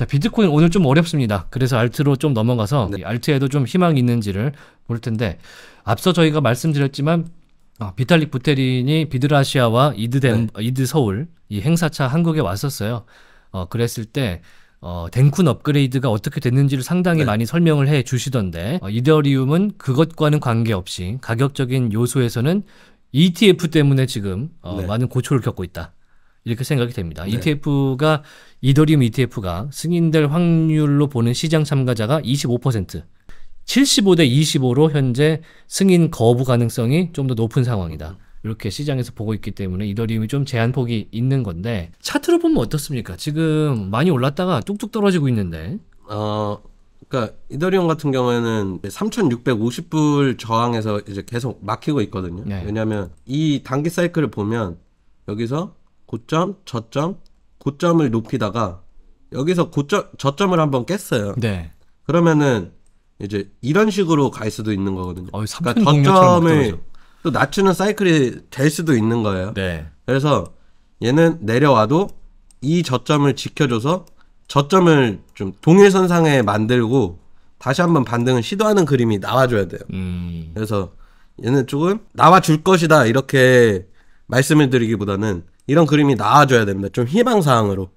자, 비트코인 오늘 좀 어렵습니다. 그래서 알트로 좀 넘어가서 네. 알트에도 좀 희망이 있는지를 볼 텐데 앞서 저희가 말씀드렸지만 어, 비탈릭 부테린이 비드라시아와 이드덴 네. 어, 이드 서울 이 행사차 한국에 왔었어요. 어, 그랬을 때 어, 덴쿤 업그레이드가 어떻게 됐는지를 상당히 네. 많이 설명을 해 주시던데 어, 이더리움은 그것과는 관계없이 가격적인 요소에서는 ETF 때문에 지금 어, 네. 많은 고초를 겪고 있다. 이렇게 생각이 됩니다. 네. ETF가 이더리움 ETF가 승인될 확률로 보는 시장 참가자가 25% 75대 25로 현재 승인 거부 가능성이 좀 더 높은 상황이다. 이렇게 시장에서 보고 있기 때문에 이더리움이 좀 제한 폭이 있는 건데 차트로 보면 어떻습니까? 지금 많이 올랐다가 뚝뚝 떨어지고 있는데. 어, 그러니까 이더리움 같은 경우에는 3,650불 저항에서 이제 계속 막히고 있거든요. 네. 왜냐하면 이 단기 사이클을 보면 여기서 고점, 저점, 고점을 높이다가 여기서 고점, 저점을 한번 깼어요. 네. 그러면은 이제 이런 식으로 갈 수도 있는 거거든요. 어, 그러니까 저점을 또 낮추는 사이클이 될 수도 있는 거예요. 네. 그래서 얘는 내려와도 이 저점을 지켜줘서 저점을 좀 동일선상에 만들고 다시 한번 반등을 시도하는 그림이 나와줘야 돼요. 음. 그래서 얘는 조금 나와줄 것이다 이렇게 말씀을 드리기보다는 이런 그림이 나와줘야 됩니다. 좀 희망사항으로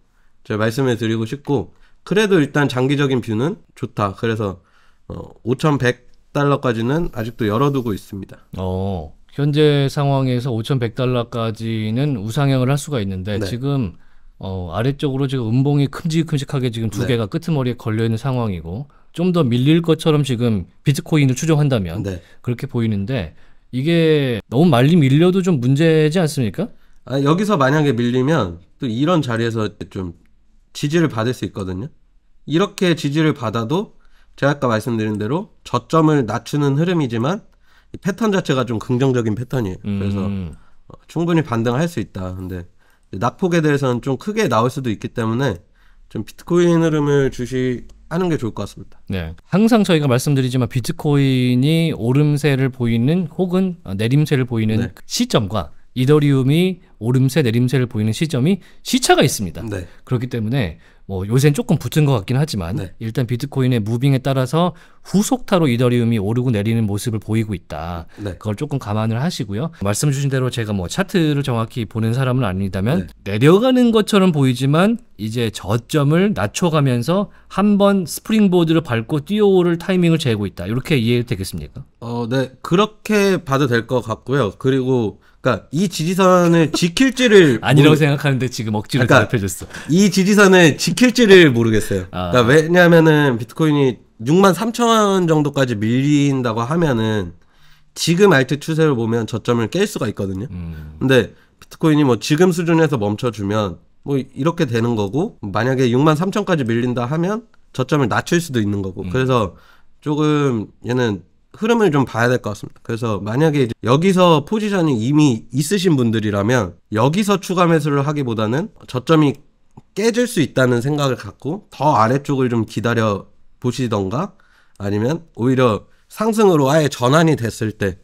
제가 말씀을 드리고 싶고 그래도 일단 장기적인 뷰는 좋다. 그래서 어, 5,100달러까지는 아직도 열어두고 있습니다. 어, 현재 상황에서 5,100달러까지는 우상향을 할 수가 있는데 네. 지금 어, 아래쪽으로 지금 음봉이 큼직큼직하게 지금 두 네. 개가 끄트머리에 걸려 있는 상황이고 좀 더 밀릴 것처럼 지금 비트코인을 추정한다면 네. 그렇게 보이는데 이게 너무 말리 밀려도 좀 문제지 않습니까? 아, 여기서 만약에 밀리면 또 이런 자리에서 좀 지지를 받을 수 있거든요. 이렇게 지지를 받아도 제가 아까 말씀드린 대로 저점을 낮추는 흐름이지만 패턴 자체가 좀 긍정적인 패턴이에요. 그래서 음. 어, 충분히 반등할 수 있다. 근데 낙폭에 대해서는 좀 크게 나올 수도 있기 때문에 좀 비트코인 흐름을 주시 하는 게 좋을 것 같습니다. 네. 항상 저희가 말씀드리지만 비트코인이 오름세를 보이는 혹은 내림세를 보이는 네. 시점과 이더리움이 오름세 내림세를 보이는 시점이 시차가 있습니다. 네. 그렇기 때문에 뭐 요새는 조금 붙은 것 같긴 하지만 네. 일단 비트코인의 무빙에 따라서 후속타로 이더리움이 오르고 내리는 모습을 보이고 있다. 네. 그걸 조금 감안을 하시고요. 말씀 주신 대로 제가 뭐 차트를 정확히 보는 사람은 아니다면 네. 내려가는 것처럼 보이지만 이제 저점을 낮춰가면서 한번 스프링보드를 밟고 뛰어오를 타이밍을 재고 있다. 이렇게 이해되겠습니까? 어, 네 그렇게 봐도 될 것 같고요. 그리고 그러니까 이 지지선을 지킬지를 아니라고 모르... 생각하는데 지금 억지로 그러답해줬어이 그러니까 지지선을 지킬지를 모르겠어요. 아. 그러니까 왜냐하면은 비트코인이 6만 3천 원 정도까지 밀린다고 하면은 지금 알트 추세를 보면 저점을 깰 수가 있거든요. 음. 근데 비트코인이 뭐 지금 수준에서 멈춰주면 뭐 이렇게 되는 거고 만약에 6만 3천까지 밀린다 하면 저점을 낮출 수도 있는 거고 음. 그래서 조금 얘는 흐름을 좀 봐야 될 것 같습니다. 그래서 만약에 여기서 포지션이 이미 있으신 분들이라면 여기서 추가 매수를 하기보다는 저점이 깨질 수 있다는 생각을 갖고 더 아래쪽을 좀 기다려 보시던가 아니면 오히려 상승으로 아예 전환이 됐을 때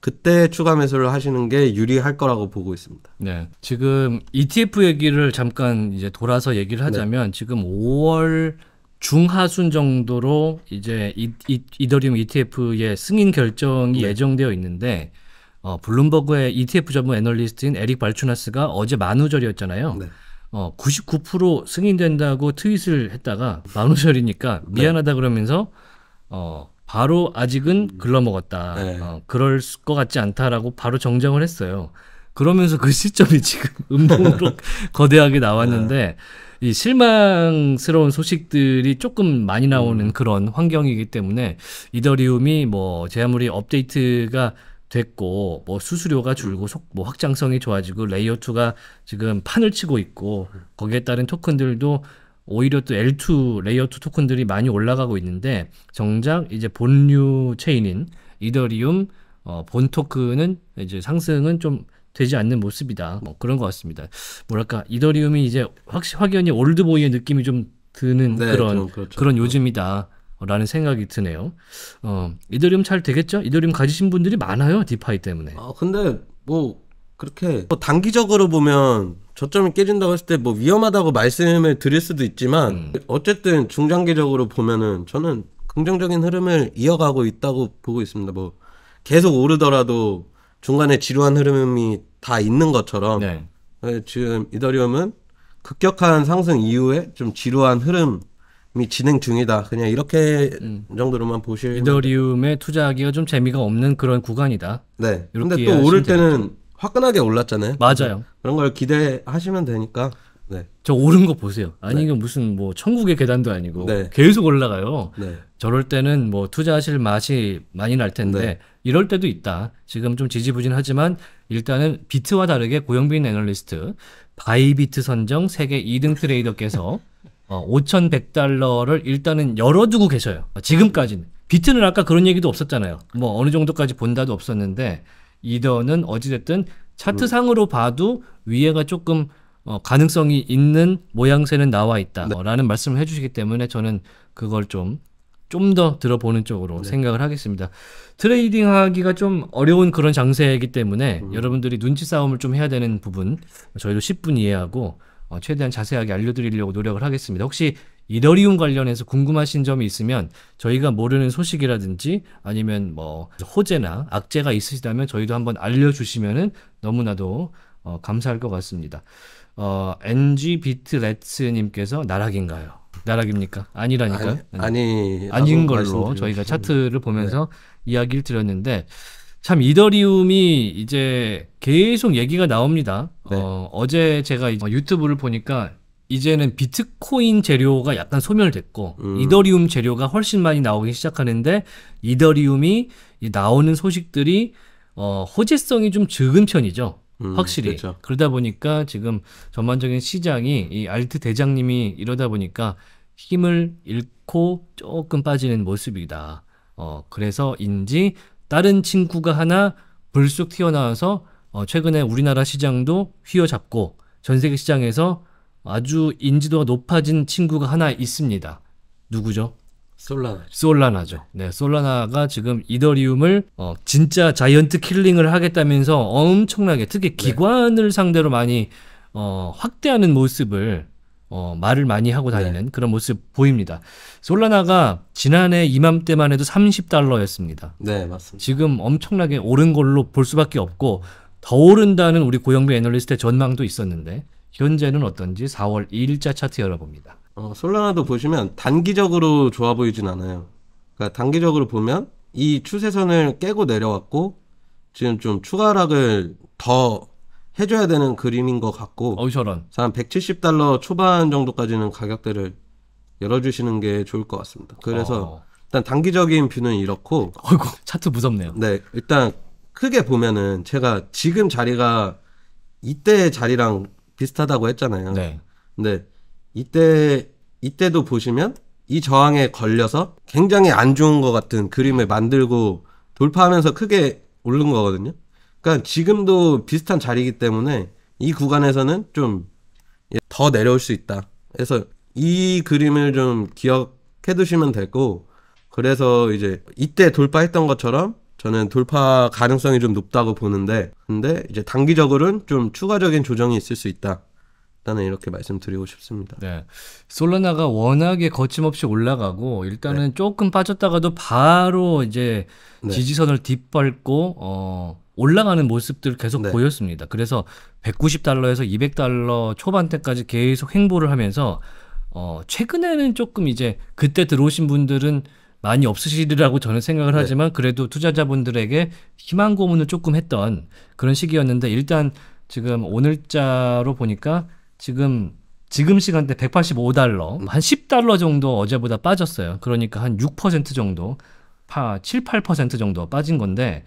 그때 추가 매수를 하시는 게 유리할 거라고 보고 있습니다. 네. 지금 ETF 얘기를 잠깐 이제 돌아서 얘기를 네. 하자면 네. 지금 5월 중하순 정도로 이제 이, 이, 더리움 ETF의 승인 결정이 네. 예정되어 있는데 어, 블룸버그의 ETF 전문 애널리스트인 에릭 발추나스가 어제 만우절이었잖아요. 네. 어, 99% 승인된다고 트윗을 했다가 만우절이니까 네. 미안하다 그러면서 어, 바로 아직은 음. 글러먹었다. 네. 어, 그럴 것 같지 않다라고 바로 정정을 했어요. 그러면서 그 시점이 지금 음봉으로 거대하게 나왔는데 이 실망스러운 소식들이 조금 많이 나오는 음. 그런 환경이기 때문에 이더리움이 뭐제 아무리 업데이트가 됐고 뭐 수수료가 줄고 속, 뭐 확장성이 좋아지고 레이어 2가 지금 판을 치고 있고 거기에 따른 토큰들도 오히려 또 L2 레이어 2 토큰들이 많이 올라가고 있는데 정작 이제 본류 체인인 이더리움 어, 본 토큰은 이제 상승은 좀 되지 않는 모습이다. 뭐 그런 것 같습니다. 뭐랄까 이더리움이 이제 확실 확연히 올드보이의 느낌이 좀 드는 네, 그런 그렇죠. 그런 요즘이다. 라는 생각이 드네요. 어, 이더리움 잘 되겠죠? 이더리움 가지신 분들이 많아요, 디파이 때문에. 아, 근데 뭐 그렇게 뭐 단기적으로 보면 저점이 깨진다고 했을 때 뭐 위험하다고 말씀을 드릴 수도 있지만 음. 어쨌든 중장기적으로 보면은 저는 긍정적인 흐름을 이어가고 있다고 보고 있습니다. 뭐 계속 오르더라도 중간에 지루한 흐름이 다 있는 것처럼 네. 어, 지금 이더리움은 급격한 상승 이후에 좀 지루한 흐름이 진행 중이다. 그냥 이렇게 음. 정도로만 보실 이더리움에 투자하기가 좀 재미가 없는 그런 구간이다. 네. 그런데 또 오를 때는 되겠죠. 화끈하게 올랐잖아요. 맞아요. 그런 걸 기대하시면 되니까 네. 저 오른 거 보세요. 아니 네. 이거 무슨 뭐 천국의 계단도 아니고 네. 계속 올라가요. 네. 저럴 때는 뭐 투자하실 맛이 많이 날 텐데 네. 이럴 때도 있다. 지금 좀 지지부진하지만 일단은 비트와 다르게 고영빈 애널리스트 바이비트 선정 세계 2등 트레이더께서 어, 5,100달러를 일단은 열어두고 계셔요. 아, 지금까지는 비트는 아까 그런 얘기도 없었잖아요. 뭐 어느 정도까지 본다도 없었는데 이더는 어찌됐든 차트상으로 봐도 위에가 조금 어, 가능성이 있는 모양새는 나와 있다라는 네. 어, 말씀을 해주시기 때문에 저는 그걸 좀 좀 더 들어보는 쪽으로 네. 생각을 하겠습니다. 트레이딩 하기가 좀 어려운 그런 장세이기 때문에 음. 여러분들이 눈치 싸움을 좀 해야 되는 부분 저희도 10분 이해하고 어, 최대한 자세하게 알려드리려고 노력을 하겠습니다. 혹시 이더리움 관련해서 궁금하신 점이 있으면 저희가 모르는 소식이라든지 아니면 뭐 호재나 악재가 있으시다면 저희도 한번 알려주시면 너무나도 어, 감사할 것 같습니다. 어, NG 비트 레츠 님께서 나락인가요? 나락입니까? 아니라니까요. 아니, 아니 네. 아닌 걸로 저희가 차트를 네. 보면서 네. 이야기를 드렸는데 참 이더리움이 이제 계속 얘기가 나옵니다. 네. 어, 어제 제가 유튜브를 보니까 이제는 비트코인 재료가 약간 소멸됐고 음. 이더리움 재료가 훨씬 많이 나오기 시작하는데 이더리움이 나오는 소식들이 어, 호재성이 좀 적은 편이죠. 음, 확실히 그렇죠. 그러다 보니까 지금 전반적인 시장이 이 알트 대장님이 이러다 보니까 힘을 잃고 조금 빠지는 모습이다. 어 그래서인지 다른 친구가 하나 불쑥 튀어나와서 어, 최근에 우리나라 시장도 휘어잡고 전 세계 시장에서 아주 인지도가 높아진 친구가 하나 있습니다. 누구죠? 솔라나. 솔라나죠. 네, 솔라나가 지금 이더리움을 어, 진짜 자이언트 킬링을 하겠다면서 엄청나게 특히 네. 기관을 상대로 많이 어, 확대하는 모습을 어, 말을 많이 하고 네. 다니는 네. 그런 모습 보입니다. 솔라나가 지난해 이맘때만 해도 30달러였습니다. 네, 맞습니다. 지금 엄청나게 오른 걸로 볼 수밖에 없고 더 오른다는 우리 고영배 애널리스트의 전망도 있었는데 현재는 어떤지 4월 2일자 차트 열어봅니다. 어, 솔라나도 보시면 단기적으로 좋아 보이진 않아요. 그러니까 단기적으로 보면 이 추세선을 깨고 내려왔고 지금 좀 추가락을 더 해줘야 되는 그림인 것 같고 어이런한 170달러 초반 정도까지는 가격대를 열어주시는 게 좋을 것 같습니다. 그래서 어. 일단 단기적인 뷰는 이렇고 어이구 차트 무섭네요. 네 일단 크게 보면은 제가 지금 자리가 이때 자리랑 비슷하다고 했잖아요. 네. 근데 이때 이때도 보시면 이 저항에 걸려서 굉장히 안 좋은 것 같은 그림을 만들고 돌파하면서 크게 오른 거거든요. 그러니까 지금도 비슷한 자리이기 때문에 이 구간에서는 좀더 예, 내려올 수 있다. 그래서 이 그림을 좀 기억해 두시면 되고 그래서 이제 이때 돌파했던 것처럼 저는 돌파 가능성이 좀 높다고 보는데 근데 이제 단기적으로는 좀 추가적인 조정이 있을 수 있다. 일단은 이렇게 말씀드리고 싶습니다. 네. 솔라나가 워낙에 거침없이 올라가고 일단은 네. 조금 빠졌다가도 바로 이제 네. 지지선을 뒷밟고 어 올라가는 모습들 계속 네. 보였습니다. 그래서 190달러에서 200달러 초반대까지 계속 횡보를 하면서 어 최근에는 조금 이제 그때 들어오신 분들은 많이 없으시리라고 저는 생각을 네. 하지만 그래도 투자자분들에게 희망 고문을 조금 했던 그런 시기였는데 일단 지금 오늘자로 보니까 지금 지금 시간대 185달러, 음. 한 10달러 정도 어제보다 빠졌어요. 그러니까 한 6% 정도, 7, 8% 정도 빠진 건데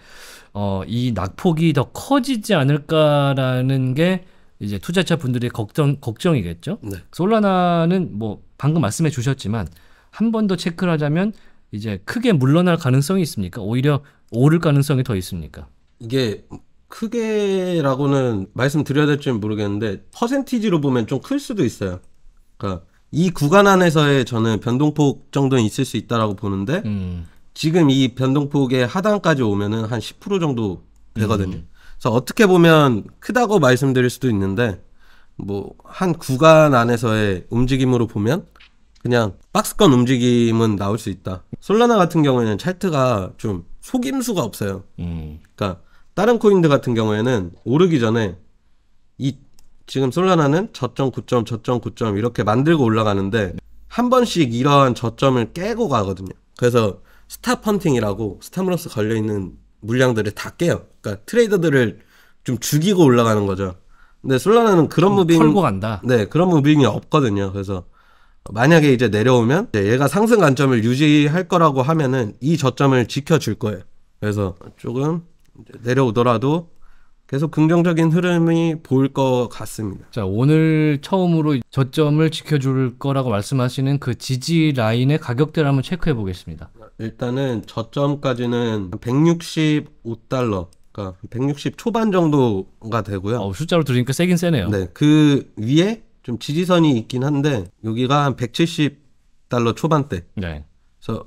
어, 이 낙폭이 더 커지지 않을까라는 게 이제 투자자 분들의 걱정 걱정이겠죠. 네. 솔라나는 뭐 방금 말씀해 주셨지만 한 번 더 체크를 하자면 이제 크게 물러날 가능성이 있습니까? 오히려 오를 가능성이 더 있습니까? 이게 크게라고는 말씀드려야 될지는 모르겠는데 퍼센티지로 보면 좀 클 수도 있어요. 그러니까 이 구간 안에서의 저는 변동폭 정도는 있을 수 있다라고 보는데 음. 지금 이 변동폭의 하단까지 오면은 한 10% 정도 되거든요. 음. 그래서 어떻게 보면 크다고 말씀드릴 수도 있는데 뭐 한 구간 안에서의 움직임으로 보면 그냥 박스권 움직임은 나올 수 있다. 솔라나 같은 경우에는 차트가 좀 속임수가 없어요. 음. 그러니까 다른 코인들 같은 경우에는 오르기 전에 이 지금 솔라나는 저점 고점 저점 고점 이렇게 만들고 올라가는데 한 번씩 이러한 저점을 깨고 가거든요. 그래서 스탑 펀팅이라고 스탑러스 걸려 있는 물량들을 다 깨요. 그러니까 트레이더들을 좀 죽이고 올라가는 거죠. 근데 솔라나는 그런 무빙 간다. 네, 그런 무빙이 없거든요. 그래서 만약에 이제 내려오면 이제 얘가 상승 관점을 유지할 거라고 하면은 이 저점을 지켜줄 거예요. 그래서 조금 내려오더라도 계속 긍정적인 흐름이 보일 것 같습니다. 자, 오늘 처음으로 저점을 지켜줄 거라고 말씀하시는 그 지지 라인의 가격대를 한번 체크해 보겠습니다. 일단은 저점까지는 165달러, 그러니까 160 초반 정도가 되고요. 어, 숫자로 들으니까 세긴 세네요. 네, 그 위에 좀 지지선이 있긴 한데 여기가 한 170달러 초반대. 네. 그래서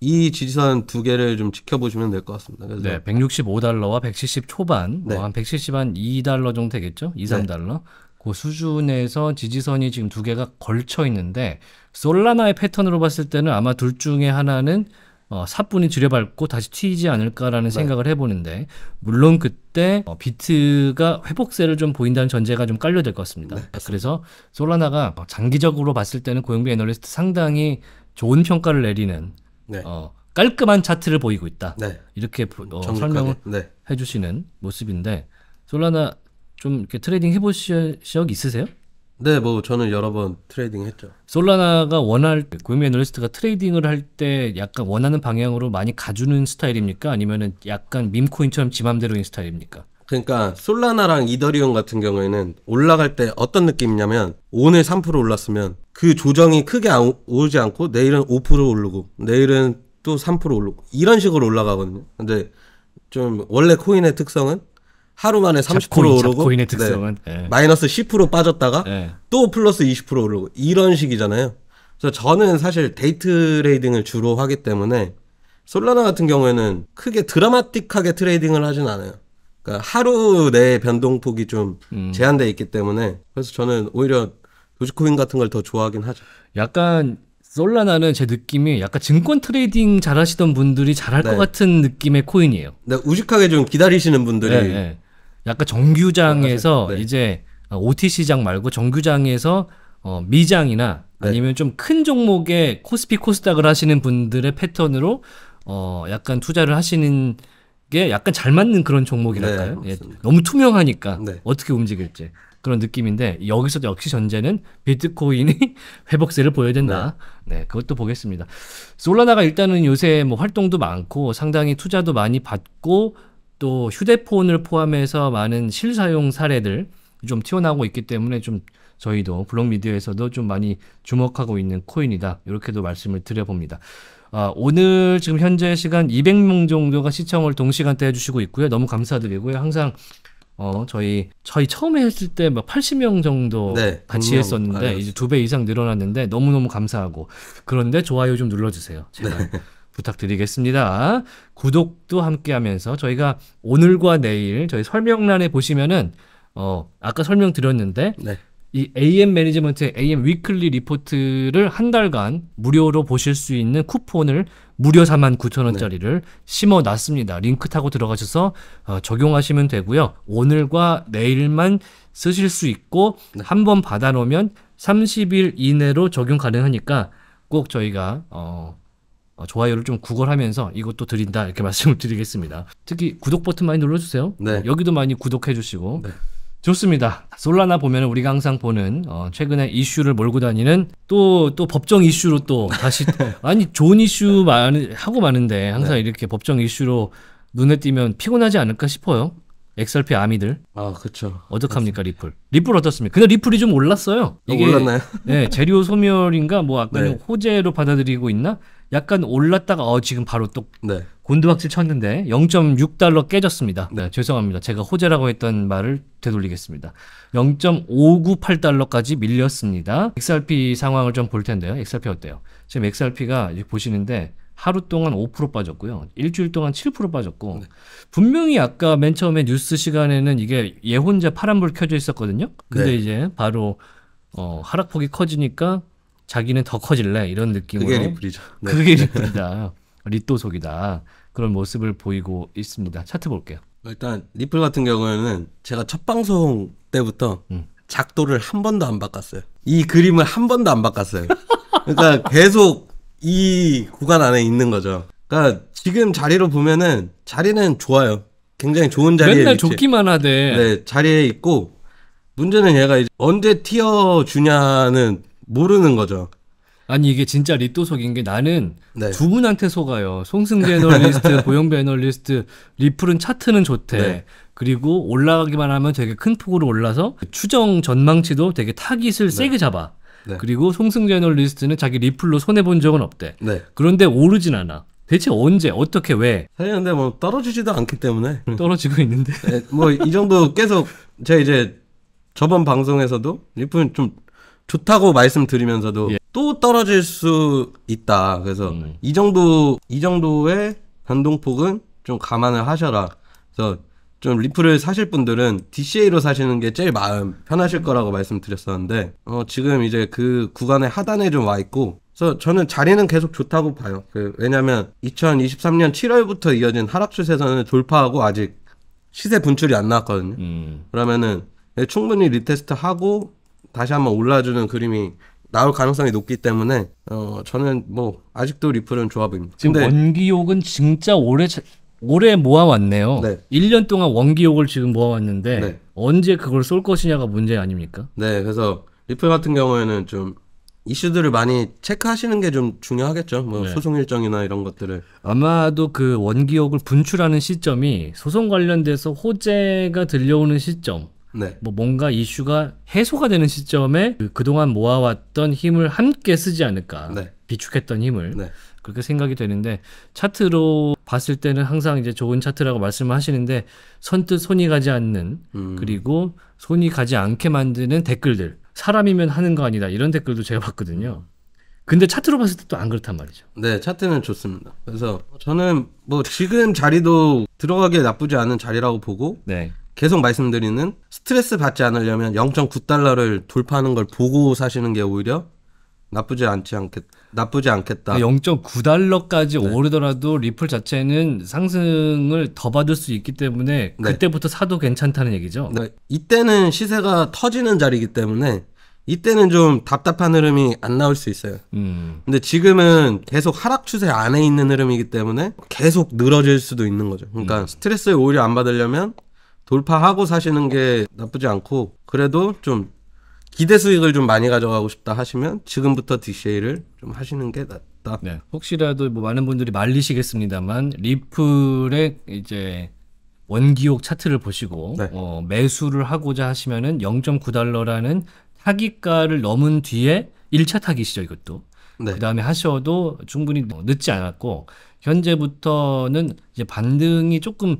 이 지지선 두 개를 좀 지켜보시면 될 것 같습니다. 그래서 네, 165달러와 170 초반, 뭐 네. 뭐 한170 한 2달러 정도 되겠죠? 2, 3달러. 네. 그 수준에서 지지선이 지금 두 개가 걸쳐 있는데 솔라나의 패턴으로 봤을 때는 아마 둘 중에 하나는 어, 사뿐히 들여밟고 다시 튀지 않을까라는 네. 생각을 해보는데 물론 그때 어, 비트가 회복세를 좀 보인다는 전제가 좀 깔려들 것 같습니다. 네. 그래서 솔라나가 장기적으로 봤을 때는 고용비 애널리스트 상당히 좋은 평가를 내리는 네. 어, 깔끔한 차트를 보이고 있다. 네. 이렇게 어, 설명을 네. 해주시는 모습인데 솔라나 좀 이렇게 트레이딩 해보신 적 있으세요? 네, 뭐 저는 여러 번 트레이딩 했죠. 솔라나가 원할 구민 애널리스트가 트레이딩을 할 때 약간 원하는 방향으로 많이 가주는 스타일입니까? 아니면은 약간 밈코인처럼 지맘대로인 스타일입니까? 그러니까 솔라나랑 이더리움 같은 경우에는 올라갈 때 어떤 느낌이냐면 오늘 3% 올랐으면 그 조정이 크게 안, 오지 않고 내일은 5% 오르고 내일은 또 3% 오르고 이런 식으로 올라가거든요. 근데 좀 원래 코인의 특성은 하루 만에 30% 잡코인, 오르고 코인의 특성은 네, 네. 마이너스 10% 빠졌다가 네. 또 플러스 20% 오르고 이런 식이잖아요. 그래서 저는 사실 데이트 레이딩을 주로 하기 때문에 솔라나 같은 경우에는 크게 드라마틱하게 트레이딩을 하진 않아요. 그러니까 하루 내 변동폭이 좀 음. 제한돼 있기 때문에 그래서 저는 오히려 도지코인 같은 걸 더 좋아하긴 하죠. 약간 솔라나는 제 느낌이 약간 증권 트레이딩 잘 하시던 분들이 잘할 네. 것 같은 느낌의 코인이에요. 네, 우직하게 좀 기다리시는 분들이 네, 네. 약간 정규장에서 아, 네. 이제 OT 시장 말고 정규장에서 어, 미장이나 네. 아니면 좀 큰 종목의 코스피 코스닥을 하시는 분들의 패턴으로 어, 약간 투자를 하시는 게 약간 잘 맞는 그런 종목이랄까요? 네, 예, 너무 투명하니까 네. 어떻게 움직일지 그런 느낌인데 여기서도 역시 전제는 비트코인이 회복세를 보여야 된다. 네. 네. 그것도 보겠습니다. 솔라나가 일단은 요새 뭐 활동도 많고 상당히 투자도 많이 받고 또 휴대폰을 포함해서 많은 실사용 사례들 좀 튀어나오고 있기 때문에 좀 저희도 블록 미디어에서도 좀 많이 주목하고 있는 코인이다. 이렇게도 말씀을 드려봅니다. 아, 오늘 지금 현재 시간 200명 정도가 시청을 동시간대 해주시고 있고요. 너무 감사드리고요. 항상 어 저희 저희 처음에 했을 때 막 80명 정도 네, 같이 했었는데 이제 두 배 이상 늘어났는데 너무 너무 감사하고 그런데 좋아요 좀 눌러주세요. 제가 네. 부탁드리겠습니다. 구독도 함께하면서 저희가 오늘과 내일 저희 설명란에 보시면은 어 아까 설명 드렸는데 네. 이 AM 매니지먼트의 AM 위클리 리포트를 한 달간 무료로 보실 수 있는 쿠폰을 무료 4 9 0 0원짜리를 네. 심어 놨습니다. 링크 타고 들어가셔서 어, 적용하시면 되고요. 오늘과 내일만 쓰실 수 있고 네. 한번 받아 놓으면 30일 이내로 적용 가능하니까 꼭 저희가 어, 어, 좋아요를 좀 구걸하면서 이것도 드린다 이렇게 말씀을 드리겠습니다. 특히 구독 버튼 많이 눌러주세요. 네. 여기도 많이 구독해주시고 네. 좋습니다. 솔라나 보면 우리가 항상 보는 어, 최근에 이슈를 몰고 다니는 또 또 법정 이슈로 또 다시 아니 좋은 이슈 많 하고 많은데 항상 네. 이렇게 법정 이슈로 눈에 띄면 피곤하지 않을까 싶어요. 엑셀피 아미들. 아, 그렇죠. 어떡합니까, 리플. 리플 어떻습니까? 근데 리플이 좀 올랐어요. 어, 이게 올랐나요? 네, 재료 소멸인가 뭐 아까 네. 호재로 받아들이고 있나? 약간 올랐다가 어 지금 바로 또 네. 곤두박질 쳤는데 0.6달러 깨졌습니다. 네. 네, 죄송합니다. 제가 호재라고 했던 말을 되돌리겠습니다. 0.598달러까지 밀렸습니다. XRP 상황을 좀 볼 텐데요. XRP 어때요? 지금 XRP가 보시는데 하루 동안 5% 빠졌고요. 일주일 동안 7% 빠졌고 네. 분명히 아까 맨 처음에 뉴스 시간에는 이게 얘 혼자 파란불 켜져 있었거든요. 근데 네. 이제 바로 어, 하락폭이 커지니까 자기는 더 커질래 이런 느낌으로 그게 리플이죠. 네. 그게 리플이다. 리또속이다 그런 모습을 보이고 있습니다. 차트 볼게요. 일단 리플 같은 경우에는 제가 첫 방송 때부터 음. 작도를 한 번도 안 바꿨어요. 이 그림을 한 번도 안 바꿨어요. 그러니까 계속 이 구간 안에 있는 거죠. 그러니까 지금 자리로 보면은 자리는 좋아요. 굉장히 좋은 자리에 맨날 있지. 좋기만 하대. 네, 자리에 있고 문제는 얘가 이제 언제 튀어 주냐는 모르는 거죠. 아니 이게 진짜 리또석인게 나는 네. 두 분한테 속아요. 송승재 애널리스트, 고영배 애널리스트, 리플은 차트는 좋대. 네. 그리고 올라가기만 하면 되게 큰 폭으로 올라서 추정 전망치도 되게 타깃을 네. 세게 잡아. 네. 그리고 송승재 애널리스트는 자기 리플로 손해 본 적은 없대. 네. 그런데 오르진 않아. 대체 언제 어떻게 왜? 사실 근데 뭐 떨어지지도 않기 때문에 떨어지고 있는데 네, 뭐이 정도 계속 제가 이제 저번 방송에서도 리플 좀 좋다고 말씀드리면서도 예. 또 떨어질 수 있다. 그래서 음. 이 정도 이 정도의 변동폭은 좀 감안을 하셔라. 그래서 좀 리플을 사실 분들은 DCA로 사시는 게 제일 마음 편하실 거라고 말씀드렸었는데 어, 지금 이제 그 구간의 하단에 좀 와 있고 그래서 저는 자리는 계속 좋다고 봐요. 그 왜냐하면 2023년 7월부터 이어진 하락 추세선을 돌파하고 아직 시세 분출이 안 나왔거든요. 음. 그러면은 네, 충분히 리테스트하고 다시 한번 올라주는 그림이 나올 가능성이 높기 때문에 어 저는 뭐 아직도 리플은 조합입니다 지금 원기욕은 진짜 오래 오래 모아왔네요. 네. 1년 동안 원기욕을 지금 모아왔는데 네. 언제 그걸 쏠 것이냐가 문제 아닙니까? 네, 그래서 리플 같은 경우에는 좀 이슈들을 많이 체크하시는 게 좀 중요하겠죠. 뭐 네. 소송 일정이나 이런 것들을 아마도 그원기욕을 분출하는 시점이 소송 관련돼서 호재가 들려오는 시점 네. 뭐 뭔가 이슈가 해소가 되는 시점에 그 그동안 모아왔던 힘을 함께 쓰지 않을까. 네. 비축했던 힘을. 네. 그렇게 생각이 되는데 차트로 봤을 때는 항상 이제 좋은 차트라고 말씀을 하시는데 선뜻 손이 가지 않는 음. 그리고 손이 가지 않게 만드는 댓글들 사람이면 하는 거 아니다 이런 댓글도 제가 봤거든요. 근데 차트로 봤을 때 또 안 그렇단 말이죠. 네, 차트는 좋습니다. 그래서 저는 뭐 지금 자리도 들어가기에 나쁘지 않은 자리라고 보고 네. 계속 말씀드리는 스트레스 받지 않으려면 0.9달러를 돌파하는 걸 보고 사시는 게 오히려 나쁘지 않지 않겠 나쁘지 않겠다. 0.9달러까지 그 네. 오르더라도 리플 자체는 상승을 더 받을 수 있기 때문에 네. 그때부터 사도 괜찮다는 얘기죠. 네. 이때는 시세가 터지는 자리이기 때문에 이때는 좀 답답한 흐름이 안 나올 수 있어요. 음. 근데 지금은 계속 하락 추세 안에 있는 흐름이기 때문에 계속 늘어질 수도 있는 거죠. 그러니까 음. 스트레스를 오히려 안 받으려면 돌파하고 사시는 게 나쁘지 않고 그래도 좀 기대 수익을 좀 많이 가져가고 싶다 하시면 지금부터 DCA를 좀 하시는 게 낫다. 네. 혹시라도 뭐 많은 분들이 말리시겠습니다만 리플의 이제 원기옥 차트를 보시고 네. 어, 매수를 하고자 하시면은 0.9달러라는 타깃가를 넘은 뒤에 1차 타깃이죠 이것도. 네. 그 다음에 하셔도 충분히 늦지 않았고 현재부터는 이제 반등이 조금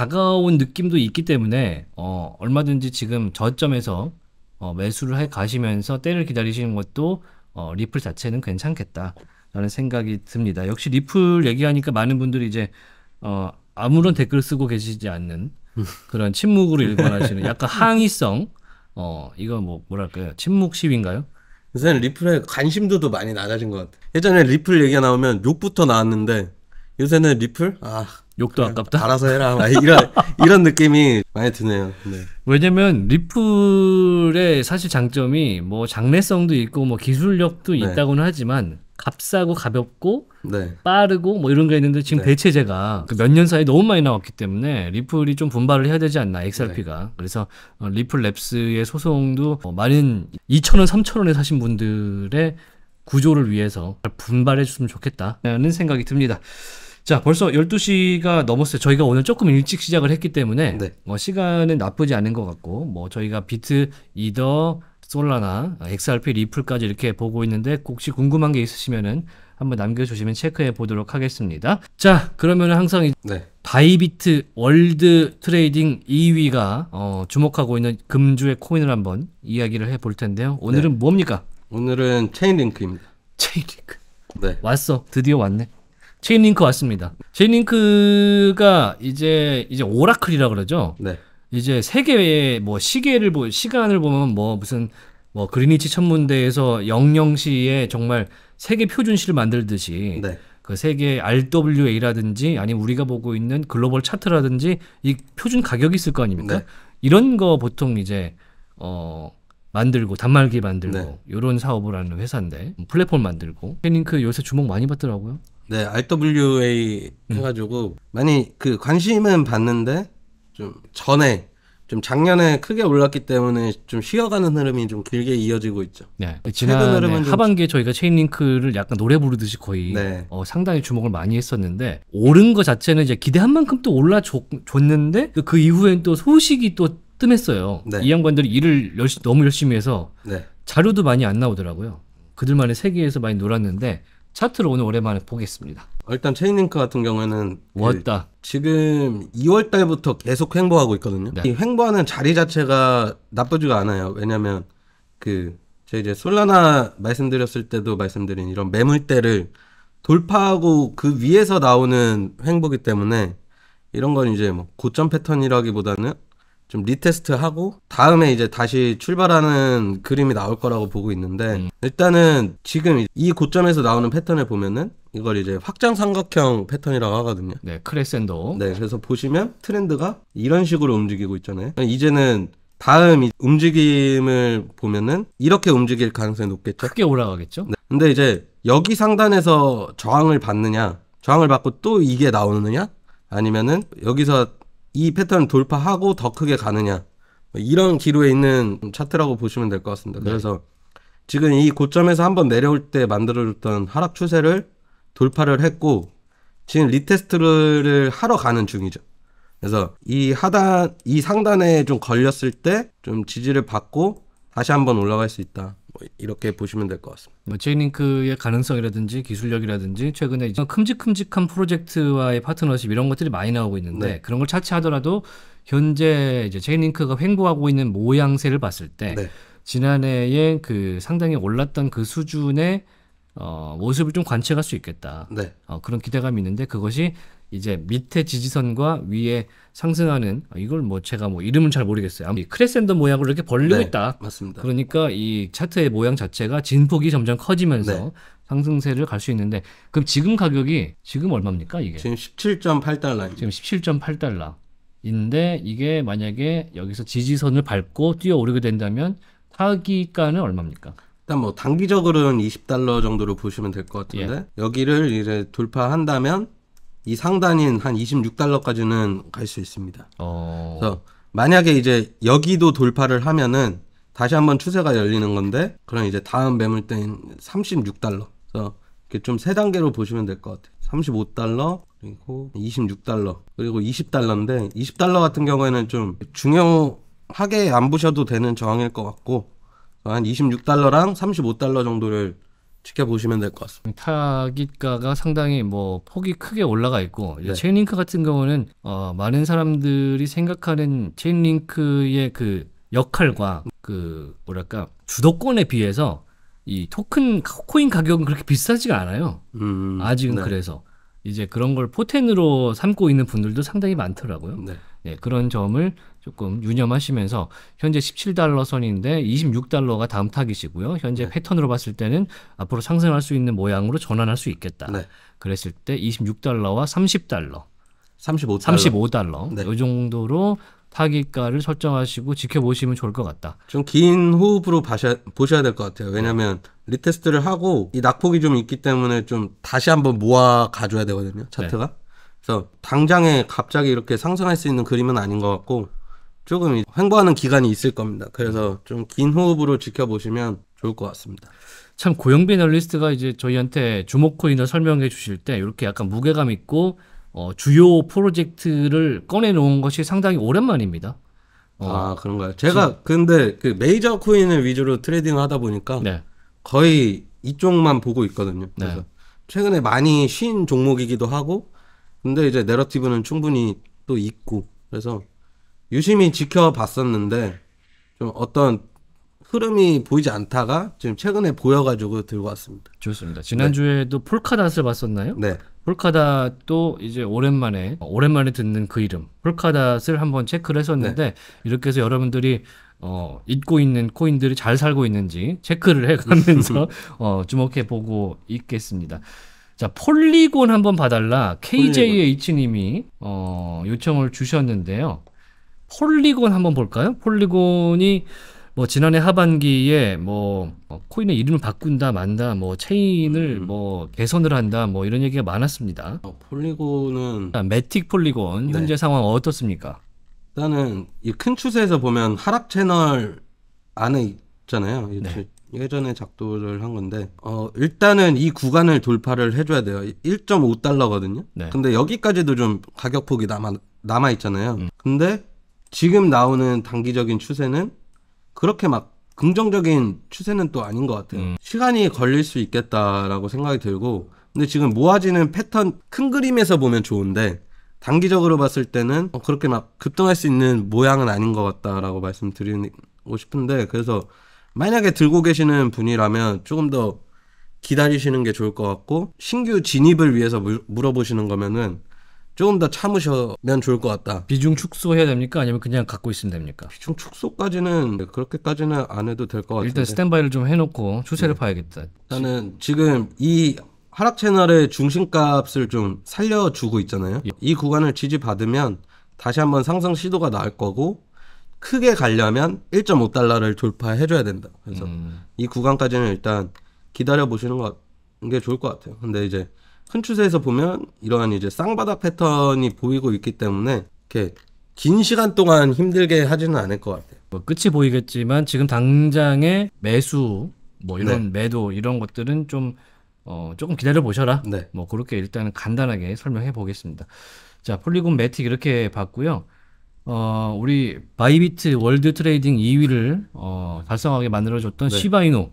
다가온 느낌도 있기 때문에 어, 얼마든지 지금 저점에서 어, 매수를 해 가시면서 때를 기다리시는 것도 어, 리플 자체는 괜찮겠다라는 생각이 듭니다. 역시 리플 얘기하니까 많은 분들이 이제 어, 아무런 댓글 쓰고 계시지 않는 그런 침묵으로 일관하시는 약간 항의성 어 이거 뭐 뭐랄까요 침묵 시위인가요? 요새는 리플에 관심도도 많이 낮아진 것 같아. 예전에 리플 얘기가 나오면 욕부터 나왔는데 요새는 리플 아 욕도 아깝다. 알아서 해라. 이런 이런 느낌이 많이 드네요. 네. 왜냐면 리플의 사실 장점이 뭐 장래성도 있고 뭐 기술력도 네. 있다고는 하지만 값싸고 가볍고 네. 빠르고 뭐 이런 게 있는데 지금 네. 대체제가 그 몇년 사이에 너무 많이 나왔기 때문에 리플이 좀 분발을 해야 되지 않나 XRP가 네. 그래서 어, 리플 랩스의 소송도 많은 어, 2천 원, 3천 원에 사신 분들의 구조를 위해서 분발해 줬으면 좋겠다는 생각이 듭니다. 자, 벌써 12시가 넘었어요. 저희가 오늘 조금 일찍 시작을 했기 때문에 네. 뭐 시간은 나쁘지 않은 것 같고 뭐 저희가 비트 이더 솔라나 XRP 리플까지 이렇게 보고 있는데 혹시 궁금한 게 있으시면은 한번 남겨주시면 체크해 보도록 하겠습니다. 자, 그러면 항상 네. 바이비트 월드 트레이딩 2위가 어, 주목하고 있는 금주의 코인을 한번 이야기를 해 볼 텐데요. 오늘은 네. 뭡니까? 오늘은 체인링크입니다. 체인링크. 네. 왔어. 드디어 왔네. 체인 링크 왔습니다. 체인 링크가 이제 이제 오라클이라 그러죠. 네. 이제 세계의 뭐 시계를 보 시간을 보면 뭐 무슨 뭐 그리니치 천문대에서 영영시에 정말 세계 표준시를 만들듯이 네. 그 세계 RWA라든지 아니면 우리가 보고 있는 글로벌 차트라든지 이 표준 가격이 있을 거 아닙니까? 네. 이런 거 보통 이제 어 만들고 단말기 만들고 네. 이런 사업을 하는 회사인데 플랫폼 만들고 페링크 요새 주목 많이 받더라고요. 네, RWA 음. 해가지고 음. 많이 그 관심은 받는데 좀 전에 좀 작년에 크게 올랐기 때문에 좀 쉬어가는 흐름이 좀 길게 이어지고 있죠. 네. 지난 네, 하반기에 저희가 체인링크를 약간 노래 부르듯이 거의 네. 어, 상당히 주목을 많이 했었는데 오른 거 자체는 이제 기대한 만큼 또 올라줬는데 그, 그 이후엔 또 소식이 또 뜸했어요. 네. 이 양반들이 일을 열시, 너무 열심히 해서 네. 자료도 많이 안 나오더라고요. 그들만의 세계에서 많이 놀았는데 차트를 오늘 오랜만에 보겠습니다. 어, 일단 체인링크 같은 경우에는 왔다. 그 지금 2월 달부터 계속 횡보하고 있거든요. 네. 이 횡보하는 자리 자체가 나쁘지가 않아요. 왜냐면 하그 제가 이제 솔라나 말씀드렸을 때도 말씀드린 이런 매물대를 돌파하고 그 위에서 나오는 횡보기 때문에 이런 건 이제 뭐 고점 패턴이라기보다는 좀 리테스트하고 다음에 이제 다시 출발하는 그림이 나올 거라고 보고 있는데 음. 일단은 지금 이 고점에서 나오는 패턴을 보면은 이걸 이제 확장 삼각형 패턴이라고 하거든요. 네, 크레센도. 네, 그래서 보시면 트렌드가 이런 식으로 움직이고 있잖아요. 이제는 다음 움직임을 보면은 이렇게 움직일 가능성이 높겠죠. 크게 올라가겠죠. 네. 근데 이제 여기 상단에서 저항을 받느냐, 저항을 받고 또 이게 나오느냐, 아니면은 여기서 이 패턴 돌파하고 더 크게 가느냐 뭐 이런 기로에 있는 차트라고 보시면 될 것 같습니다. 네. 그래서 지금 이 고점에서 한번 내려올 때만들어졌던 하락 추세를 돌파를 했고 지금 리테스트를 하러 가는 중이죠. 그래서 이 하단, 이 상단에 좀 걸렸을 때 좀 지지를 받고 다시 한번 올라갈 수 있다. 이렇게 보시면 될 것 같습니다. 뭐제이링크의 가능성이라든지 기술력이라든지 최근에 이제 큼직큼직한 프로젝트와의 파트너십 이런 것들이 많이 나오고 있는데 네. 그런 걸 차치하더라도 현재 이제 제이링크가 횡보하고 있는 모양새를 봤을 때 네. 지난해에 그 상당히 올랐던 그 수준의 어, 모습을 좀 관측할 수 있겠다. 네. 어, 그런 기대감이 있는데 그것이 이제 밑에 지지선과 위에 상승하는 아, 이걸 뭐 제가 뭐 이름은 잘 모르겠어요. 아무 크레센더 모양으로 이렇게 벌리고 네, 있다. 맞습니다. 그러니까 이 차트의 모양 자체가 진폭이 점점 커지면서 네. 상승세를 갈 수 있는데 그럼 지금 가격이 지금 얼마입니까 이게? 지금 17.8달러. 지금 17.8달러. 인데 이게 만약에 여기서 지지선을 밟고 뛰어오르게 된다면 타기가는 얼마입니까? 일단 뭐 단기적으로는 20달러 정도로 보시면 될 것 같은데 예. 여기를 이제 돌파한다면 이 상단인 한 26달러까지는 갈 수 있습니다. 어... 그래서 만약에 이제 여기도 돌파를 하면은 다시 한번 추세가 열리는 건데 그럼 이제 다음 매물대인 36달러. 그래서 이렇게 좀 세 단계로 보시면 될 것 같아요. 35달러 그리고 26달러 그리고 20달러인데 20달러 같은 경우에는 좀 중요하게 안 보셔도 되는 저항일 것 같고 한 26달러랑 35달러 정도를 지켜보시면 될 것 같습니다. 타깃가가 상당히 뭐 폭이 크게 올라가 있고 네. 체인링크 같은 경우는 어, 많은 사람들이 생각하는 체인링크의 그 역할과 그 뭐랄까 주도권에 비해서 이 토큰 코인 가격은 그렇게 비싸지가 않아요. 음, 아직은 네. 그래서 이제 그런 걸 포텐으로 삼고 있는 분들도 상당히 많더라고요. 네. 네, 그런 점을 조금 유념하시면서 현재 17달러 선인데 26달러가 다음 타깃이고요. 현재 네. 패턴으로 봤을 때는 앞으로 상승할 수 있는 모양으로 전환할 수 있겠다. 네. 그랬을 때 26달러와 30달러, 35달러, 35달러 네. 이 정도로 타깃가를 설정하시고 지켜보시면 좋을 것 같다. 좀 긴 호흡으로 봐셔야, 보셔야 될 것 같아요. 왜냐하면 어. 리테스트를 하고 이 낙폭이 좀 있기 때문에 좀 다시 한번 모아 가줘야 되거든요. 차트가. 네. 그래서 당장에 갑자기 이렇게 상승할 수 있는 그림은 아닌 것 같고 조금 횡보하는 기간이 있을 겁니다. 그래서 좀 긴 호흡으로 지켜보시면 좋을 것 같습니다. 참 고영빈 널리스트가 이제 저희한테 주목 코인을 설명해 주실 때 이렇게 약간 무게감 있고 어, 주요 프로젝트를 꺼내놓은 것이 상당히 오랜만입니다. 어. 아 그런가요? 제가 진... 근데 그 메이저 코인을 위주로 트레이딩을 하다 보니까 네. 거의 이쪽만 보고 있거든요. 네. 그래서 네. 최근에 많이 쉰 종목이기도 하고 근데 이제 내러티브는 충분히 또 있고 그래서 유심히 지켜봤었는데 좀 어떤 흐름이 보이지 않다가 지금 최근에 보여가지고 들고 왔습니다. 좋습니다. 지난주에도 네. 폴카닷을 봤었나요? 네. 폴카닷도 이제 오랜만에 오랜만에 듣는 그 이름 폴카닷을 한번 체크를 했었는데 네. 이렇게 해서 여러분들이 어, 잊고 있는 코인들이 잘 살고 있는지 체크를 해가면서 어, 주목해 보고 있겠습니다. 자 폴리곤 한번 봐달라 KJH 님이 어, 요청을 주셨는데요. 폴리곤 한번 볼까요? 폴리곤이 뭐 지난해 하반기에 뭐, 뭐 코인의 이름을 바꾼다 만다 뭐 체인을 음. 뭐 개선을 한다 뭐 이런 얘기가 많았습니다. 어, 폴리곤은 매틱 폴리곤 네. 현재 상황 어떻습니까? 일단은 이 큰 추세에서 보면 하락 채널 안에 있잖아요. 네. 예전에 작도를 한 건데 어 일단은 이 구간을 돌파를 해줘야 돼요. 1.5달러거든요. 네. 근데 여기까지도 좀 가격 폭이 남아 남아 있잖아요. 음. 근데 지금 나오는 단기적인 추세는 그렇게 막 긍정적인 추세는 또 아닌 것 같아요. 음. 시간이 걸릴 수 있겠다라고 생각이 들고, 근데 지금 모아지는 패턴 큰 그림에서 보면 좋은데, 단기적으로 봤을 때는 어, 그렇게 막 급등할 수 있는 모양은 아닌 것 같다라고 말씀드리고 싶은데, 그래서 만약에 들고 계시는 분이라면 조금 더 기다리시는 게 좋을 것 같고, 신규 진입을 위해서 물어보시는 거면은 조금 더 참으셔면 좋을 것 같다. 비중 축소해야 됩니까? 아니면 그냥 갖고 있으면 됩니까? 비중 축소까지는 그렇게까지는 안 해도 될 것같아요 일단 스탠바이를 좀 해놓고 추세를 네. 봐야겠다. 나는 지금 이 하락 채널의 중심값을 좀 살려주고 있잖아요. 예. 이 구간을 지지받으면 다시 한번 상승 시도가 나올 거고 크게 가려면 1.5달러를 돌파해줘야 된다. 그래서 음. 이 구간까지는 일단 기다려 보시는 게 좋을 것 같아요. 근데 이제 큰 추세에서 보면 이러한 이제 쌍바닥 패턴이 보이고 있기 때문에 이렇게 긴 시간 동안 힘들게 하지는 않을 것 같아요. 뭐 끝이 보이겠지만 지금 당장의 매수 뭐 이런 네. 매도 이런 것들은 좀 어, 조금 기다려 보셔라. 네. 뭐 그렇게 일단 간단하게 설명해 보겠습니다. 자, 폴리곤 매틱 이렇게 봤고요. 어, 우리 바이비트 월드 트레이딩 2위를 어, 달성하게 만들어줬던 네. 시바이노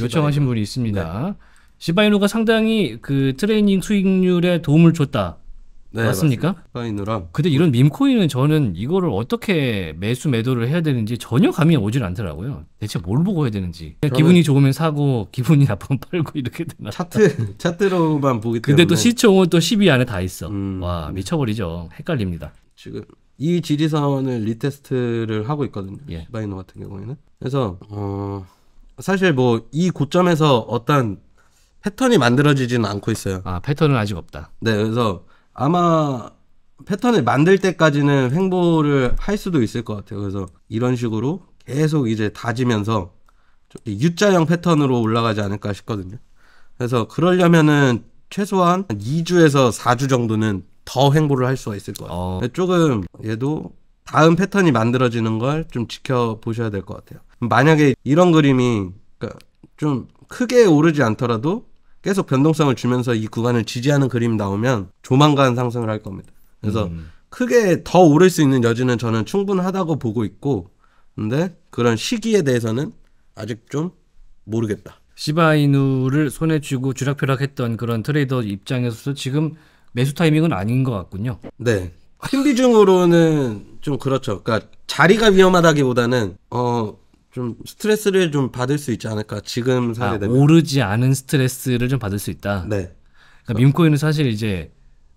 요청하신 분이 있습니다. 네. 시바이누가 상당히 그 트레이닝 수익률에 도움을 줬다. 네, 맞습니까? 시바이누랑. 근데 이런 밈코인은 저는 이거를 어떻게 매수 매도를 해야 되는지 전혀 감이 오질 않더라고요. 대체 뭘 보고 해야 되는지. 기분이 좋으면 사고, 기분이 나쁘면 팔고 이렇게 되나. 차트 차트로만 보기 때문에. 근데 또 시총은 또 10위 안에 다 있어. 음. 와 미쳐버리죠. 헷갈립니다. 지금 이 지지선을 리테스트를 하고 있거든요. 예. 시바이노 같은 경우에는. 그래서 어 사실 뭐 이 고점에서 어떤 패턴이 만들어지지는 않고 있어요. 아 패턴은 아직 없다. 네, 그래서 아마 패턴을 만들 때까지는 횡보를 할 수도 있을 것 같아요. 그래서 이런 식으로 계속 이제 다지면서 U자형 패턴으로 올라가지 않을까 싶거든요. 그래서 그러려면은 최소한 2주에서 4주 정도는 더 횡보를 할 수가 있을 것 같아요. 어. 조금 얘도 다음 패턴이 만들어지는 걸 좀 지켜보셔야 될 것 같아요. 만약에 이런 그림이 그러니까 좀 크게 오르지 않더라도 계속 변동성을 주면서 이 구간을 지지하는 그림 나오면 조만간 상승을 할 겁니다. 그래서 음. 크게 더 오를 수 있는 여지는 저는 충분하다고 보고 있고 근데 그런 시기에 대해서는 아직 좀 모르겠다. 시바이누를 손에 쥐고 주락펴락했던 그런 트레이더 입장에서도 지금 매수 타이밍은 아닌 것 같군요. 네. 큰 비중으로는 좀 그렇죠. 그러니까 자리가 위험하다기보다는 어좀 스트레스를 좀 받을 수 있지 않을까 지금 사게 아, 되면 오르지 않은 스트레스를 좀 받을 수 있다. 네. 그러니까 밈코인은 사실 이제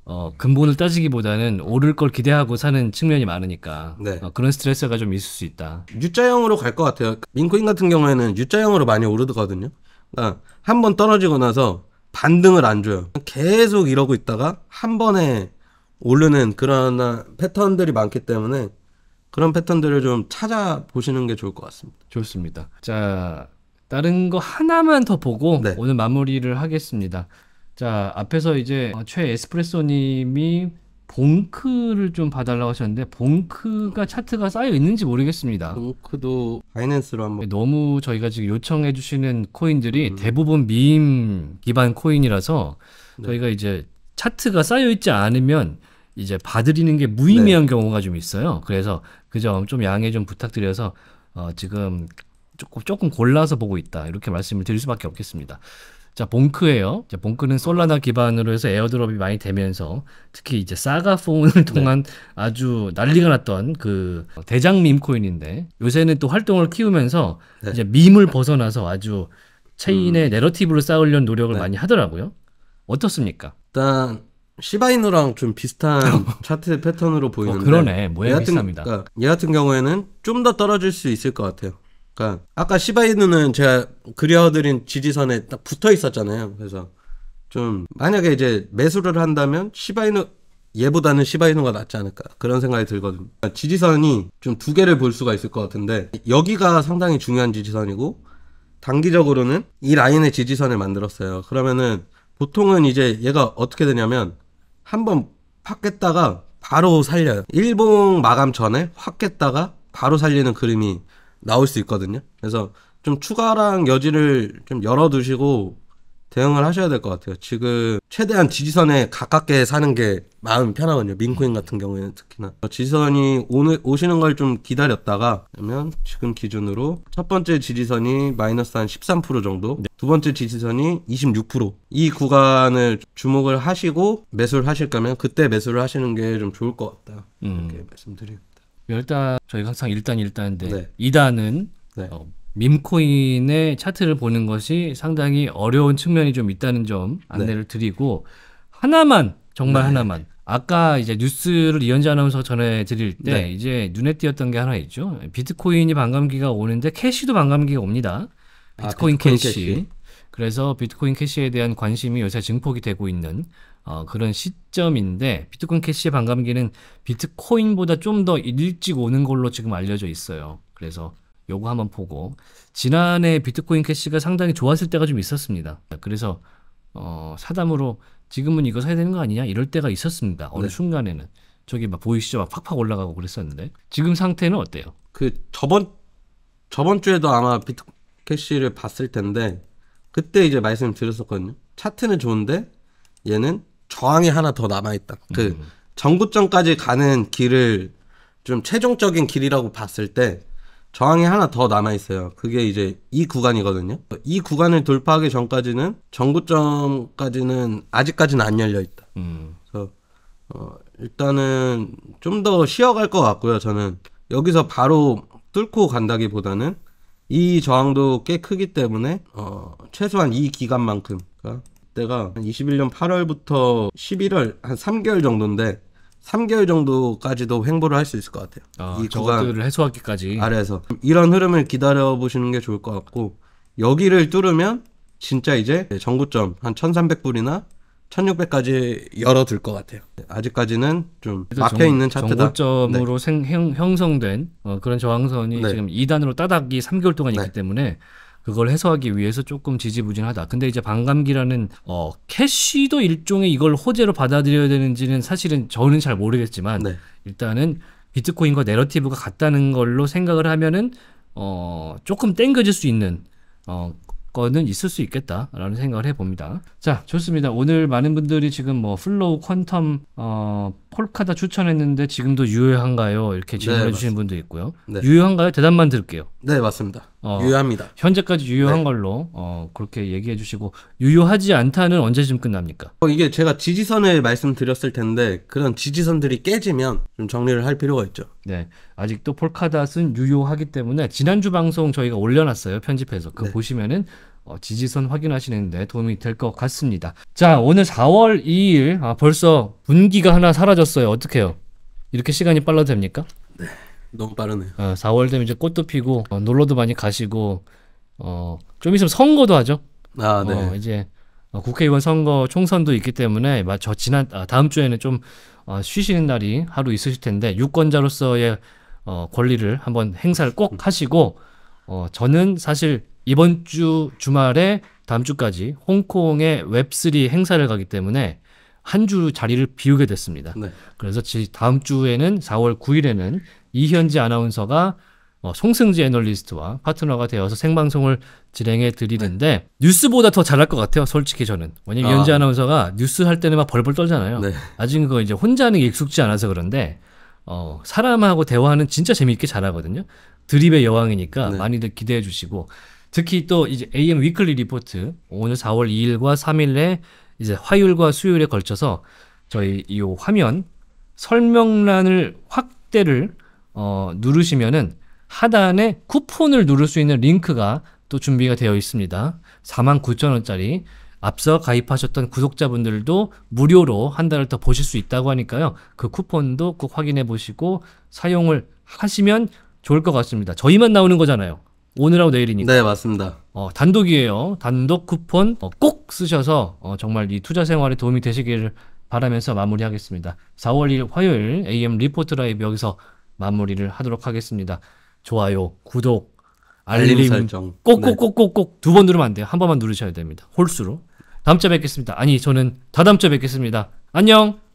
어, 근본을 따지기보다는 오를 걸 기대하고 사는 측면이 많으니까 네. 어, 그런 스트레스가 좀 있을 수 있다. 유자형으로갈 것 같아요. 밈코인 같은 경우에는 유자형으로 많이 오르거든요. 그러니까 한번 떨어지고 나서 반등을 안 줘요. 계속 이러고 있다가 한 번에 오르는 그런 패턴들이 많기 때문에 그런 패턴들을 좀 찾아보시는 게 좋을 것 같습니다. 좋습니다. 자, 다른 거 하나만 더 보고 네. 오늘 마무리를 하겠습니다. 자, 앞에서 이제 어, 최 에스프레소님이 봉크를 좀 봐달라고 하셨는데 봉크가 차트가 쌓여 있는지 모르겠습니다. 봉크도 바이낸스로 한번 네, 너무 저희가 지금 요청해 주시는 코인들이 음. 대부분 미임 기반 코인이라서 네. 저희가 이제 차트가 쌓여 있지 않으면 이제 봐드리는 게 무의미한 네. 경우가 좀 있어요. 그래서 그 점 좀 양해 좀 부탁드려서 어, 지금 조금 조금 골라서 보고 있다 이렇게 말씀을 드릴 수밖에 없겠습니다. 자 봉크예요. 자, 봉크는 솔라나 기반으로 해서 에어드롭이 많이 되면서 특히 이제 사가폰을 통한 네. 아주 난리가 났던 그 대장 밈 코인인데 요새는 또 활동을 키우면서 네. 이제 밈을 벗어나서 아주 체인의 음. 내러티브를 쌓으려는 노력을 네. 많이 하더라고요. 어떻습니까? 일단 시바이누랑 좀 비슷한 어. 차트 패턴으로 보이는데. 어, 그러네. 모양 같은, 비슷합니다. 그러니까 얘 같은 경우에는 좀 더 떨어질 수 있을 것 같아요. 그러니까 아까 시바이누는 제가 그려드린 지지선에 딱 붙어 있었잖아요. 그래서 좀 만약에 이제 매수를 한다면 시바이누 얘보다는 시바이누가 낫지 않을까 그런 생각이 들거든요. 그러니까 지지선이 좀 두 개를 볼 수가 있을 것 같은데 여기가 상당히 중요한 지지선이고 단기적으로는 이 라인의 지지선을 만들었어요. 그러면은 보통은 이제 얘가 어떻게 되냐면 한번 확 깼다가 바로 살려요. 일봉 마감 전에 확 깼다가 바로 살리는 그림이 나올 수 있거든요. 그래서 좀 추가랑 여지를 좀 열어두시고 대응을 하셔야 될 것 같아요. 지금 최대한 지지선에 가깝게 사는 게 마음이 편하거든요. 민코인 같은 경우에는 특히나 지지선이 오늘 오시는 걸 좀 기다렸다가 그러면 지금 기준으로 첫 번째 지지선이 마이너스 한 13% 정도, 네. 두 번째 지지선이 26%이 구간을 주목을 하시고 매수를 하실 거면 그때 매수를 하시는 게 좀 좋을 것 같다. 음. 이렇게 말씀드립니다. 일단 저희가 항상 일단 일단인데 네. 네. 이단은 네. 어, 밈코인의 차트를 보는 것이 상당히 어려운 측면이 좀 있다는 점 안내를 네. 드리고 하나만 정말 네. 하나만 아까 이제 뉴스를 이현재 아나운서 전해드릴 때 네. 이제 눈에 띄었던 게 하나 있죠. 비트코인이 반감기가 오는데 캐시도 반감기가 옵니다. 아, 비트코인, 아, 비트코인 캐시. 캐시. 그래서 비트코인 캐시에 대한 관심이 요새 증폭이 되고 있는 어, 그런 시점인데 비트코인 캐시의 반감기는 비트코인보다 좀 더 일찍 오는 걸로 지금 알려져 있어요. 그래서 요거 한번 보고 지난해 비트코인 캐시가 상당히 좋았을 때가 좀 있었습니다. 그래서 어, 사담으로 지금은 이거 사야 되는 거 아니냐 이럴 때가 있었습니다. 어느 네. 순간에는 저기 막 보이시죠? 막 팍팍 올라가고 그랬었는데 지금 상태는 어때요? 그 저번 저번 주에도 아마 비트 캐시를 봤을 텐데 그때 이제 말씀드렸었거든요. 차트는 좋은데 얘는 저항이 하나 더 남아 있다. 그 음. 전구점까지 가는 길을 좀 최종적인 길이라고 봤을 때 저항이 하나 더 남아 있어요. 그게 이제 이 구간이거든요. 이 구간을 돌파하기 전까지는 정구점까지는 아직까지는 안 열려 있다. 음. 그래서 어, 일단은 좀 더 쉬어갈 것 같고요. 저는 여기서 바로 뚫고 간다기보다는 이 저항도 꽤 크기 때문에 어, 최소한 이 기간만큼 그러니까 때가 한 21년 8월부터 11월 한 3개월 정도인데 3개월 정도까지도 횡보를 할 수 있을 것 같아요. 아, 이 저것들을 해소하기까지 아래에서 이런 흐름을 기다려 보시는 게 좋을 것 같고 여기를 뚫으면 진짜 이제 전구점한 1,300불이나 1,600까지 열어둘 것 같아요. 아직까지는 좀 막혀 있는 차트다. 전고점으로 네. 생, 형, 형성된 어, 그런 저항선이 네. 지금 2단으로 따닥이 3개월 동안 네. 있기 때문에 그걸 해소하기 위해서 조금 지지부진하다. 근데 이제 반감기라는 어 캐시도 일종의 이걸 호재로 받아들여야 되는지는 사실은 저는 잘 모르겠지만 네. 일단은 비트코인과 내러티브가 같다는 걸로 생각을 하면은 어 조금 땡겨질 수 있는 어 거는 있을 수 있겠다라는 생각을 해봅니다. 자 좋습니다. 오늘 많은 분들이 지금 뭐 플로우 퀀텀 어 폴카다 추천했는데 지금도 유효한가요? 이렇게 네, 질문해 네, 주신 분도 있고요. 네. 유효한가요? 대답만 들을게요. 네, 맞습니다. 어, 유효합니다. 현재까지 유효한 네. 걸로 어, 그렇게 얘기해 주시고 유효하지 않다는 언제쯤 끝납니까? 어, 이게 제가 지지선을 말씀드렸을 텐데 그런 지지선들이 깨지면 좀 정리를 할 필요가 있죠. 네, 아직도 폴카다은 유효하기 때문에 지난주 방송 저희가 올려놨어요. 편집해서. 그 네. 보시면은 어, 지지선 확인하시는데 도움이 될 것 같습니다. 자, 오늘 4월 2일 아, 벌써 분기가 하나 사라졌어요. 어떡해요? 이렇게 시간이 빨라도 됩니까? 네, 너무 빠르네요. 어, 4월 되면 이제 꽃도 피고 어, 놀러도 많이 가시고 어, 좀 있으면 선거도 하죠. 아, 네. 어, 이제 어, 국회의원 선거 총선도 있기 때문에 저 지난 아, 다음 주에는 좀 어, 쉬시는 날이 하루 있으실 텐데 유권자로서의 권리를 한번 행사를 꼭 하시고 저는 사실 이번 주 주말에 다음 주까지 홍콩의 웹3 행사를 가기 때문에 한 주 자리를 비우게 됐습니다. 네. 그래서 다음 주에는 4월 9일에는 이현지 아나운서가 어, 송승지 애널리스트와 파트너가 되어서 생방송을 진행해 드리는데 네. 뉴스보다 더 잘할 것 같아요. 솔직히 저는 왜냐면 아. 이현지 아나운서가 뉴스 할 때는 막 벌벌 떨잖아요. 네. 아직 그거 이제 혼자는 익숙지 않아서 그런데 어, 사람하고 대화하는 진짜 재미있게 잘하거든요. 드립의 여왕이니까 네. 많이들 기대해 주시고 특히 또 이제 AM 위클리 리포트 오늘 4월 2일과 3일에 이제 화요일과 수요일에 걸쳐서 저희 이 화면 설명란을 확대를 어, 누르시면은 하단에 쿠폰을 누를 수 있는 링크가 또 준비가 되어 있습니다. 49,000원짜리 앞서 가입하셨던 구독자분들도 무료로 한 달을 더 보실 수 있다고 하니까요. 그 쿠폰도 꼭 확인해 보시고 사용을 하시면 좋을 것 같습니다. 저희만 나오는 거잖아요. 오늘하고 내일이니까. 네, 맞습니다. 어, 단독이에요. 단독 쿠폰 어, 꼭 쓰셔서 어, 정말 이 투자 생활에 도움이 되시기를 바라면서 마무리하겠습니다. 4월 1일 화요일 AM 리포트 라이브 여기서 마무리를 하도록 하겠습니다. 좋아요, 구독, 알림, 알림 설정 꼭 꼭 꼭꼭꼭 네. 두번 누르면 안 돼요. 한 번만 누르셔야 됩니다. 홀수로. 다음 주에 뵙겠습니다. 아니, 저는 다다음 주에 뵙겠습니다. 안녕.